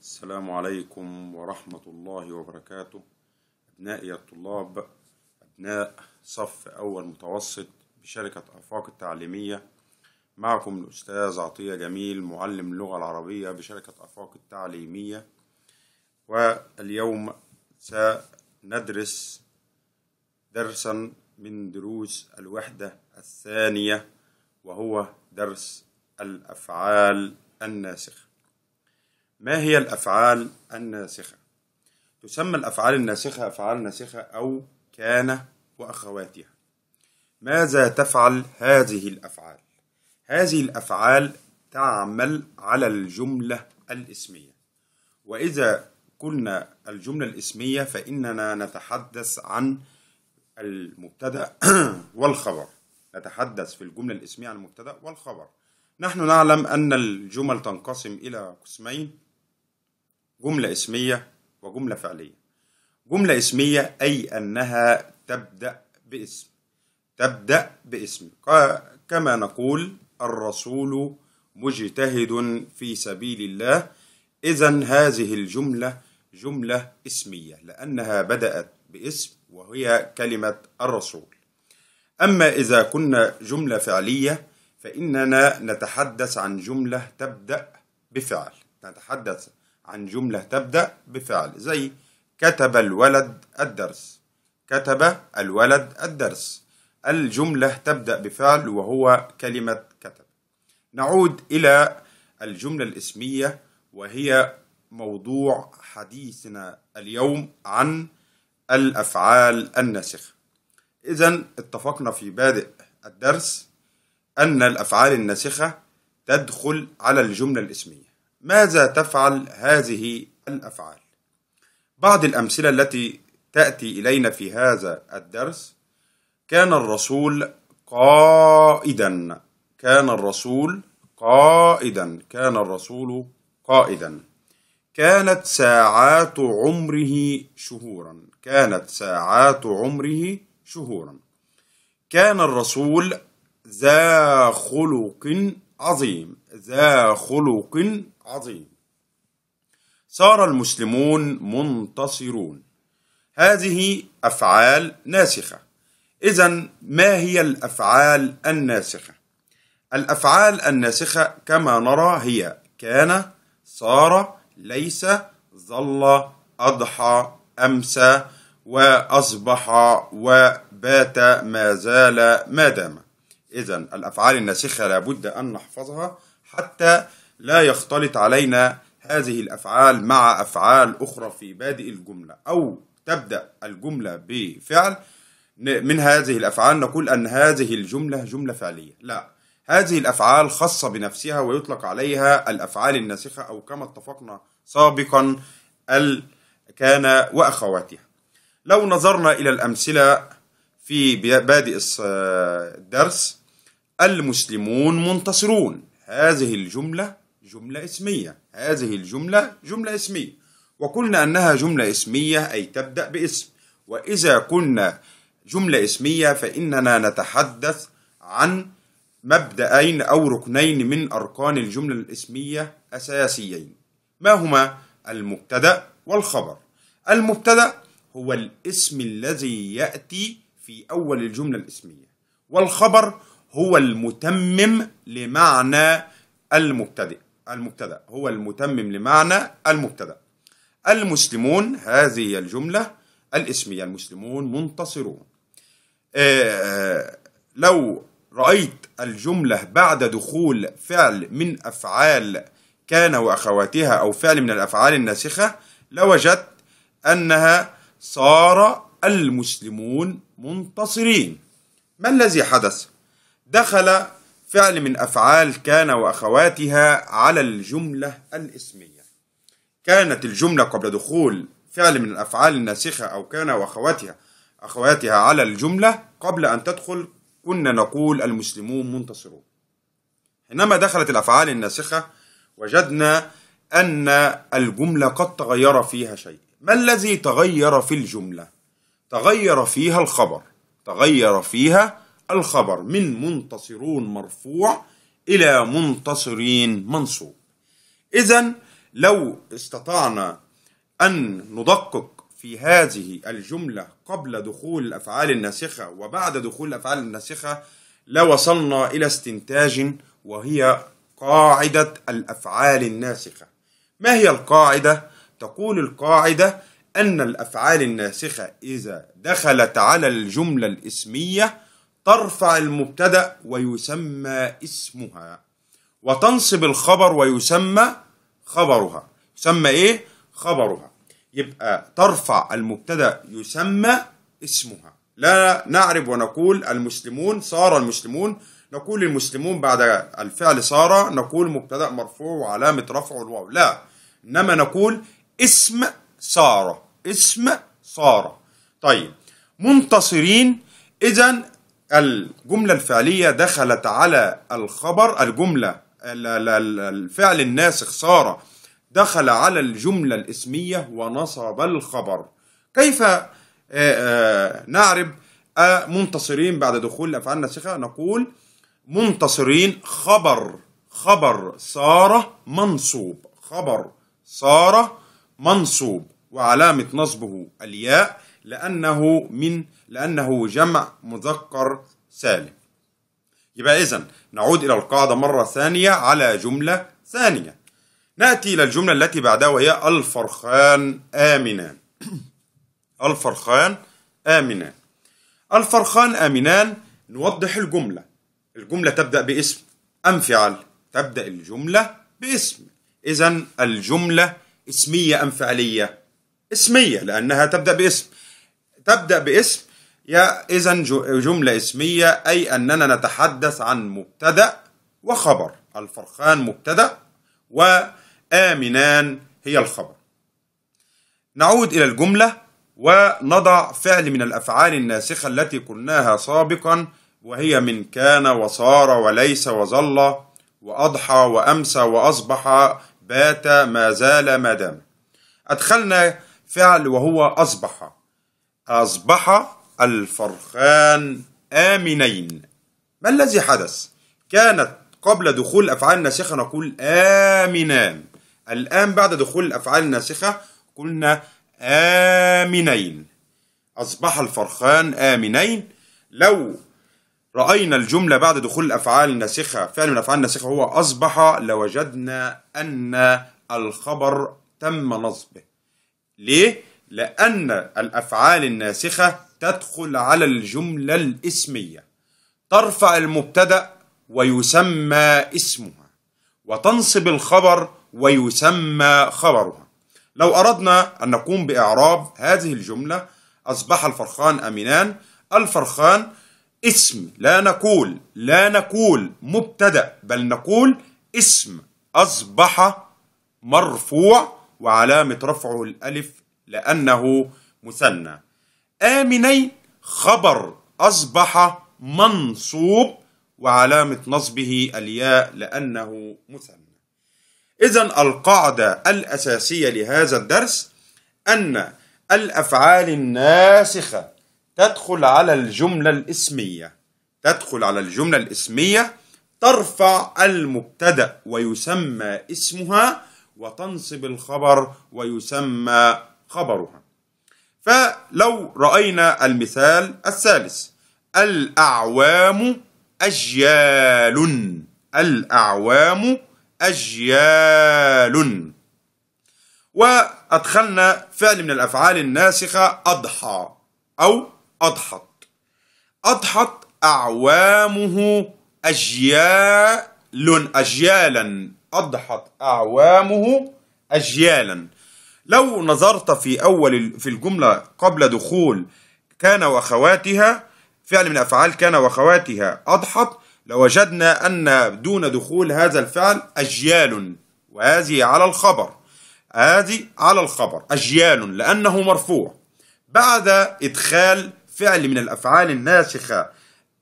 السلام عليكم ورحمة الله وبركاته أبنائي الطلاب أبناء صف أول متوسط بشركة أفاق التعليمية معكم الأستاذ عطية جميل معلم اللغة العربية بشركة أفاق التعليمية واليوم سندرس درسا من دروس الوحدة الثانية وهو درس الأفعال الناسخة ما هي الأفعال الناسخة؟ تسمى الأفعال الناسخة أفعال ناسخة أو كان وأخواتها ماذا تفعل هذه الأفعال؟ هذه الأفعال تعمل على الجملة الإسمية وإذا قلنا الجملة الإسمية فإننا نتحدث عن المبتدأ والخبر نتحدث في الجملة الإسمية عن المبتدأ والخبر نحن نعلم أن الجمل تنقسم إلى قسمين جملة اسمية وجملة فعلية جملة اسمية أي أنها تبدأ باسم تبدأ باسم كما نقول الرسول مجتهد في سبيل الله إذا هذه الجملة جملة اسمية لأنها بدأت باسم وهي كلمة الرسول أما إذا كنا جملة فعلية فإننا نتحدث عن جملة تبدأ بفعل نتحدث عن جملة تبدأ بفعل زي كتب الولد الدرس كتب الولد الدرس الجملة تبدأ بفعل وهو كلمة كتب نعود إلى الجملة الاسمية وهي موضوع حديثنا اليوم عن الأفعال الناسخة إذا اتفقنا في بادئ الدرس أن الأفعال الناسخة تدخل على الجملة الاسمية ماذا تفعل هذه الأفعال؟ بعض الأمثلة التي تأتي إلينا في هذا الدرس كان الرسول قائدا كان الرسول قائدا كان الرسول قائدا كانت ساعات عمره شهورا كانت ساعات عمره شهورا كان الرسول ذا خلق عظيم ذا خلق عظيم صار المسلمون منتصرون هذه أفعال ناسخة إذا ما هي الأفعال الناسخة؟ الأفعال الناسخة كما نرى هي كان صار ليس ظل أضحى أمسى وأصبح وبات ما زال ما دام إذا الأفعال الناسخة لابد أن نحفظها حتى لا يختلط علينا هذه الأفعال مع أفعال أخرى في بادئ الجملة أو تبدأ الجملة بفعل من هذه الأفعال نقول أن هذه الجملة جملة فعلية لا هذه الأفعال خاصة بنفسها ويطلق عليها الأفعال الناسخة أو كما اتفقنا سابقا كان وأخواتها لو نظرنا إلى الأمثلة في بادئ الدرس المسلمون منتصرون هذه الجملة جملة اسمية هذه الجملة جملة اسمية وقلنا أنها جملة اسمية أي تبدأ باسم وإذا قلنا جملة اسمية فإننا نتحدث عن مبدأين أو ركنين من أركان الجملة الاسمية أساسيين ما هما المبتدأ والخبر المبتدأ هو الاسم الذي يأتي في أول الجملة الاسمية والخبر هو المتمم لمعنى المبتدئ المبتدا هو المتمم لمعنى المبتدا المسلمون هذه الجمله الاسميه المسلمون منتصرون آه، لو رايت الجمله بعد دخول فعل من افعال كان واخواتها او فعل من الافعال الناسخه لوجدت انها صار المسلمون منتصرين ما الذي حدث دخل فعل من أفعال كان وأخواتها على الجملة الإسمية كانت الجملة قبل دخول فعل من الأفعال الناسخة أو كان وأخواتها أخواتها على الجملة قبل أن تدخل كنا نقول المسلمون منتصرون حينما دخلت الأفعال الناسخة وجدنا أن الجملة قد تغير فيها شيء ما الذي تغير في الجملة؟ تغير فيها الخبر تغير فيها الخبر من منتصرون مرفوع إلى منتصرين منصوب إذا لو استطعنا أن ندقق في هذه الجملة قبل دخول الأفعال الناسخة وبعد دخول الأفعال الناسخة لوصلنا إلى استنتاج وهي قاعدة الأفعال الناسخة ما هي القاعدة؟ تقول القاعدة أن الأفعال الناسخة إذا دخلت على الجملة الإسمية ترفع المبتدأ ويسمى اسمها وتنصب الخبر ويسمى خبرها يسمى ايه خبرها يبقى ترفع المبتدأ يسمى اسمها لا نعرف ونقول المسلمون صار المسلمون نقول المسلمون بعد الفعل صار نقول مبتدا مرفوع وعلامه رفعه الواو لا انما نقول اسم ساره اسم ساره طيب منتصرين اذا الجملة الفعلية دخلت على الخبر الجملة الفعل الناسخ صار دخل على الجملة الاسمية ونصب الخبر كيف آه، آه، نعرف آه، منتصرين بعد دخول الأفعال الناسخة نقول منتصرين خبر خبر صار منصوب خبر صار منصوب وعلامة نصبه الياء لأنه من لأنه جمع مذكر سالم يبقى إذا نعود إلى القاعدة مرة ثانية على جملة ثانية نأتي إلى الجملة التي بعدها وهي الفرخان آمنان الفرخان آمنان الفرخان آمنان نوضح الجملة الجملة تبدأ باسم أم فعل تبدأ الجملة باسم إذا الجملة اسمية أم فعلية؟ اسمية لأنها تبدأ باسم تبدأ باسم يا إذا جملة اسمية أي أننا نتحدث عن مبتدأ وخبر الفرخان مبتدأ وآمنان هي الخبر نعود إلى الجملة ونضع فعل من الأفعال الناسخة التي قلناها سابقا وهي من كان وصار وليس وظل وأضحى وأمسى وأصبح بات ما زال ما دام أدخلنا فعل وهو أصبح أصبح الفرخان آمنين ما الذي حدث؟ كانت قبل دخول الأفعال الناسخة نقول آمنان الآن بعد دخول الأفعال الناسخة قلنا آمنين أصبح الفرخان آمنين لو رأينا الجملة بعد دخول الأفعال الناسخة فعل من الأفعال الناسخة هو أصبح لوجدنا أن الخبر تم نصبه ليه؟ لأن الأفعال الناسخة تدخل على الجملة الاسمية ترفع المبتدأ ويسمى اسمها وتنصب الخبر ويسمى خبرها لو أردنا أن نقوم بإعراب هذه الجملة أصبح الفرخان أمينان الفرخان اسم لا نقول لا نقول مبتدأ بل نقول اسم أصبح مرفوع وعلامة رفعه الألف لأنه مثنى آمنين خبر أصبح منصوب وعلامة نصبه الياء لأنه مثنى إذا القاعدة الأساسية لهذا الدرس أن الأفعال الناسخة تدخل على الجملة الإسمية تدخل على الجملة الإسمية ترفع المبتدأ ويسمى اسمها وتنصب الخبر ويسمى خبرها فلو رأينا المثال الثالث الأعوام أجيال الأعوام أجيال وأدخلنا فعل من الأفعال الناسخة أضحى أو أضحت أضحت أعوامه أجيال أجيالا أضحت أعوامه أجيالا لو نظرت في أول في الجملة قبل دخول كان وخواتها فعل من أفعال كان وخواتها أضحت لوجدنا أن دون دخول هذا الفعل أجيال وهذه على الخبر هذه على الخبر أجيال لأنه مرفوع بعد إدخال فعل من الأفعال الناسخة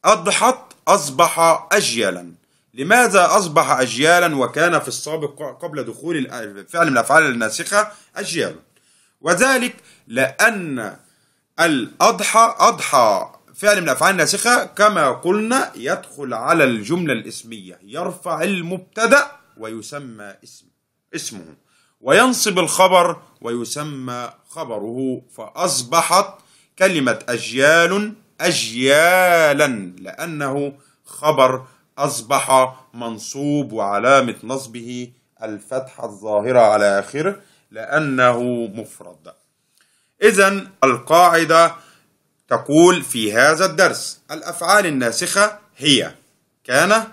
أضحت أصبح أجيالاً لماذا أصبح أجيالا وكان في السابق قبل دخول فعل من الأفعال الناسخة أجيال وذلك لأن الأضحى أضحى فعل من الأفعال الناسخة كما قلنا يدخل على الجملة الاسمية يرفع المبتدأ ويسمى اسم اسمه وينصب الخبر ويسمى خبره فأصبحت كلمة أجيال أجيالا لأنه خبر أصبح منصوب وعلامة نصبه الفتحة الظاهرة على آخره لأنه مفرد إذا القاعدة تقول في هذا الدرس الأفعال الناسخة هي كان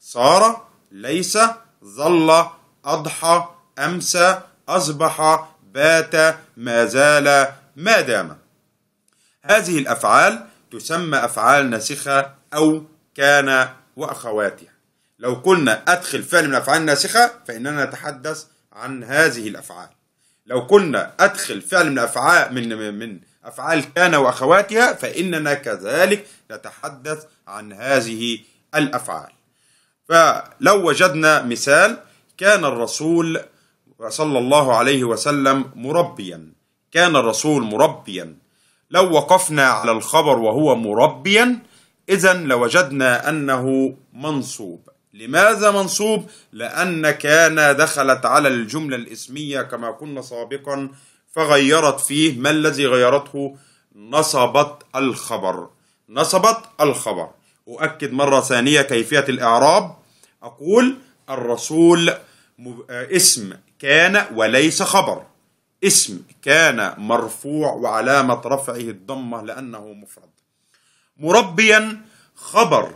صار ليس ظل أضحى أمسى أصبح بات ما زال ما دام هذه الأفعال تسمى أفعال ناسخة أو كان وأخواتها لو قلنا أدخل فعل من الأفعال الناسخة فإننا نتحدث عن هذه الأفعال لو قلنا أدخل فعل من أفعال من من أفعال كان وأخواتها فإننا كذلك نتحدث عن هذه الأفعال فلو وجدنا مثال كان الرسول صلى الله عليه وسلم مربيا كان الرسول مربيا لو وقفنا على الخبر وهو مربيا إذا لوجدنا أنه منصوب لماذا منصوب؟ لأن كان دخلت على الجملة الإسمية كما كنا سابقا فغيرت فيه ما الذي غيرته؟ نصبت الخبر نصبت الخبر أؤكد مرة ثانية كيفية الإعراب أقول الرسول اسم كان وليس خبر اسم كان مرفوع وعلامة رفعه الضمة لأنه مفرد مربيا خبر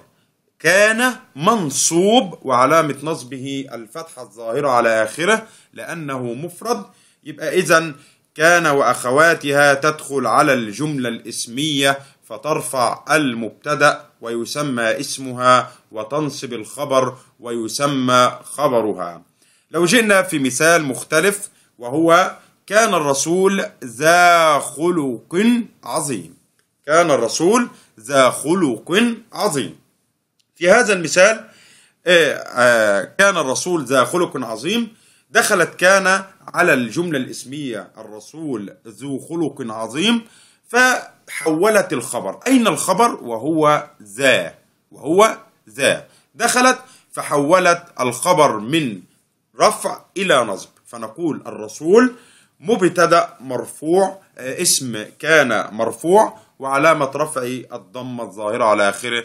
كان منصوب وعلامة نصبه الفتحة الظاهرة على آخره لأنه مفرد يبقى إذا كان وأخواتها تدخل على الجملة الإسمية فترفع المبتدأ ويسمى اسمها وتنصب الخبر ويسمى خبرها لو جئنا في مثال مختلف وهو كان الرسول ذا خلق عظيم كان الرسول ذا خلق عظيم في هذا المثال إيه، آه، كان الرسول ذا خلق عظيم دخلت كان على الجملة الاسمية الرسول ذو خلق عظيم فحولت الخبر أين الخبر وهو ذا وهو ذا دخلت فحولت الخبر من رفع إلى نصب فنقول الرسول مبتدأ مرفوع آه، اسم كان مرفوع وعلامة رفعه الضمة الظاهرة على آخره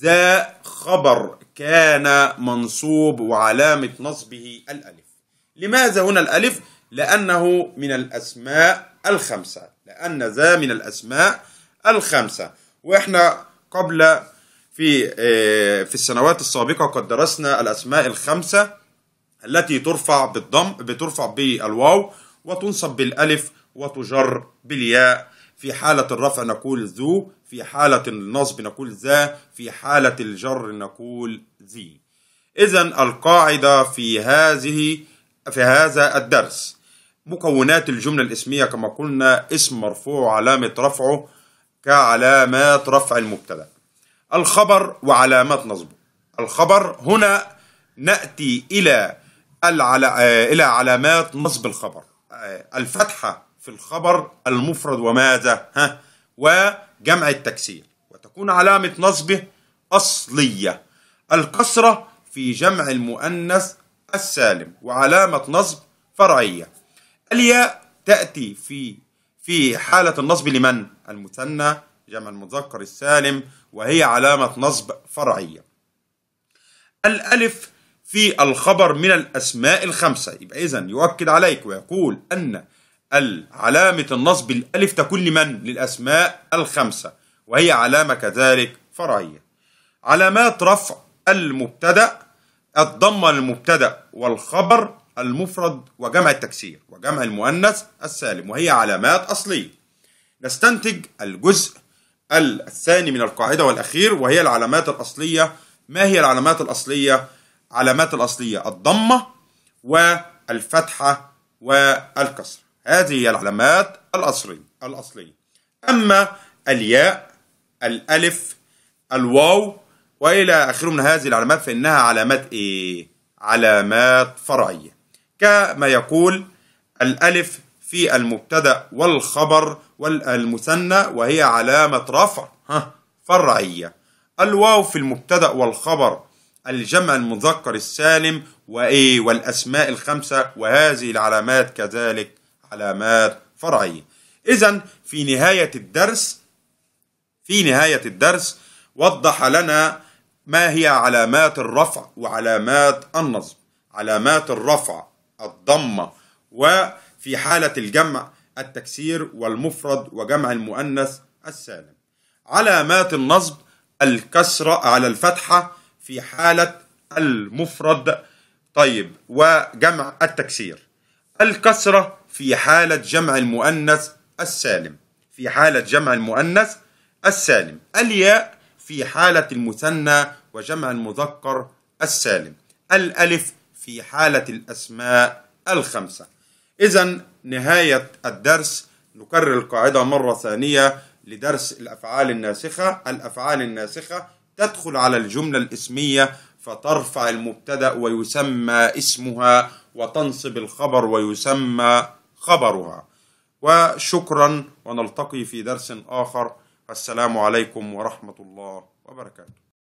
ذا خبر كان منصوب وعلامة نصبه الألف لماذا هنا الألف؟ لأنه من الأسماء الخمسة لأن ذا من الأسماء الخمسة وإحنا قبل في آه، في السنوات السابقة قد درسنا الأسماء الخمسة التي ترفع بالضم بترفع بالواو وتنصب بالألف وتجر بالياء في حالة الرفع نقول ذو في حالة النصب نقول ذا في حالة الجر نقول ذي إذا القاعدة في هذه في هذا الدرس مكونات الجملة الاسمية كما قلنا اسم مرفوع علامة رفعه كعلامات رفع المبتدأ الخبر وعلامات نصبه الخبر هنا نأتي إلى إلى علامات نصب الخبر الفتحة في الخبر المفرد وماذا ها وجمع التكسير وتكون علامة نصبه أصلية الكسرة في جمع المؤنث السالم وعلامة نصب فرعية الياء تأتي في في حالة النصب لمن؟ المثنى جمع المذكر السالم وهي علامة نصب فرعية الألف في الخبر من الأسماء الخمسة يبقى إذا يؤكد عليك ويقول أن علامة النصب الألف تكون لمن؟ للأسماء الخمسة وهي علامة كذلك فرعية علامات رفع المبتدأ الضمة المبتدأ والخبر المفرد وجمع التكسير وجمع المؤنث السالم وهي علامات أصلية نستنتج الجزء الثاني من القاعدة والأخير وهي العلامات الأصلية ما هي العلامات الأصلية؟ علامات الأصلية الضمة والفتحة والكسر هذه هي العلامات الأصلية الأصلية أما الياء الألف الواو وإلى آخره من هذه العلامات فإنها علامات إيه؟ علامات فرعية كما يقول الألف في المبتدأ والخبر والمثنى وهي علامة رفع فرعية الواو في المبتدأ والخبر الجمع المذكر السالم وإيه والأسماء الخمسة وهذه العلامات كذلك علامات فرعية إذا في نهاية الدرس في نهاية الدرس وضح لنا ما هي علامات الرفع وعلامات النصب علامات الرفع الضمة وفي حالة الجمع التكسير والمفرد وجمع المؤنث السالم علامات النصب الكسرة على الفتحة في حالة المفرد طيب وجمع التكسير الكسرة في حالة جمع المؤنث السالم في حالة جمع المؤنث السالم الياء في حالة المثنى وجمع المذكر السالم الألف في حالة الأسماء الخمسة إذا نهاية الدرس نكرر القاعدة مرة ثانية لدرس الأفعال الناسخة الأفعال الناسخة تدخل على الجملة الإسمية فترفع المبتدأ ويسمى اسمها وتنصب الخبر ويسمى خبرها وشكرا ونلتقي في درس آخر السلام عليكم ورحمة الله وبركاته